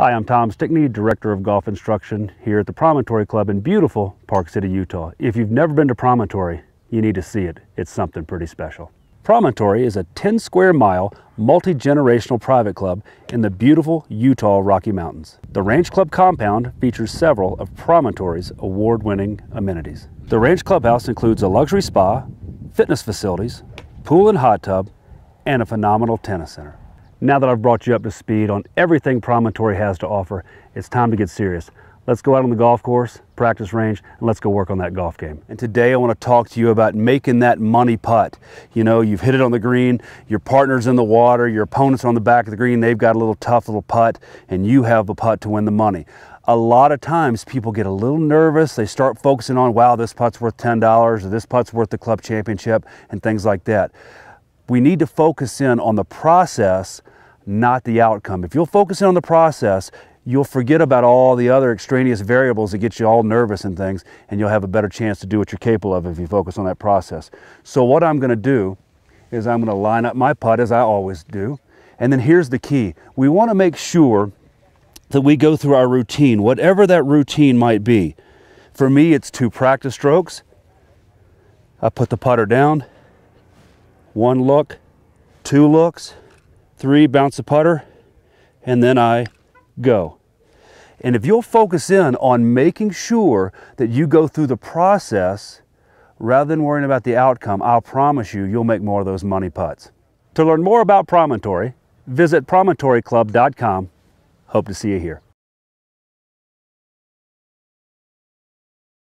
Hi, I'm Tom Stickney, Director of Golf Instruction here at the Promontory Club in beautiful Park City, Utah. If you've never been to Promontory, you need to see it. It's something pretty special. Promontory is a 10 square mile, multi-generational private club in the beautiful Utah Rocky Mountains. The Ranch Club compound features several of Promontory's award-winning amenities. The Ranch Clubhouse includes a luxury spa, fitness facilities, pool and hot tub, and a phenomenal tennis center. Now that I've brought you up to speed on everything Promontory has to offer, it's time to get serious. Let's go out on the golf course, practice range, and let's go work on that golf game. And today I want to talk to you about making that money putt. You know, you've hit it on the green, your partner's in the water, your opponent's on the back of the green, they've got a little tough little putt, and you have the putt to win the money. A lot of times people get a little nervous. They start focusing on, wow, this putt's worth $10 or this putt's worth the club championship and things like that. We need to focus in on the process not the outcome. If you'll focus in on the process, you'll forget about all the other extraneous variables that get you all nervous and things, and you'll have a better chance to do what you're capable of if you focus on that process. So what I'm gonna do is I'm gonna line up my putt as I always do, and then here's the key. We wanna make sure that we go through our routine, whatever that routine might be. For me, it's two practice strokes. I put the putter down, one look, two looks, three, bounce the putter, and then I go. And if you'll focus in on making sure that you go through the process rather than worrying about the outcome, I'll promise you, you'll make more of those money putts. To learn more about Promontory, visit promontoryclub.com. Hope to see you here.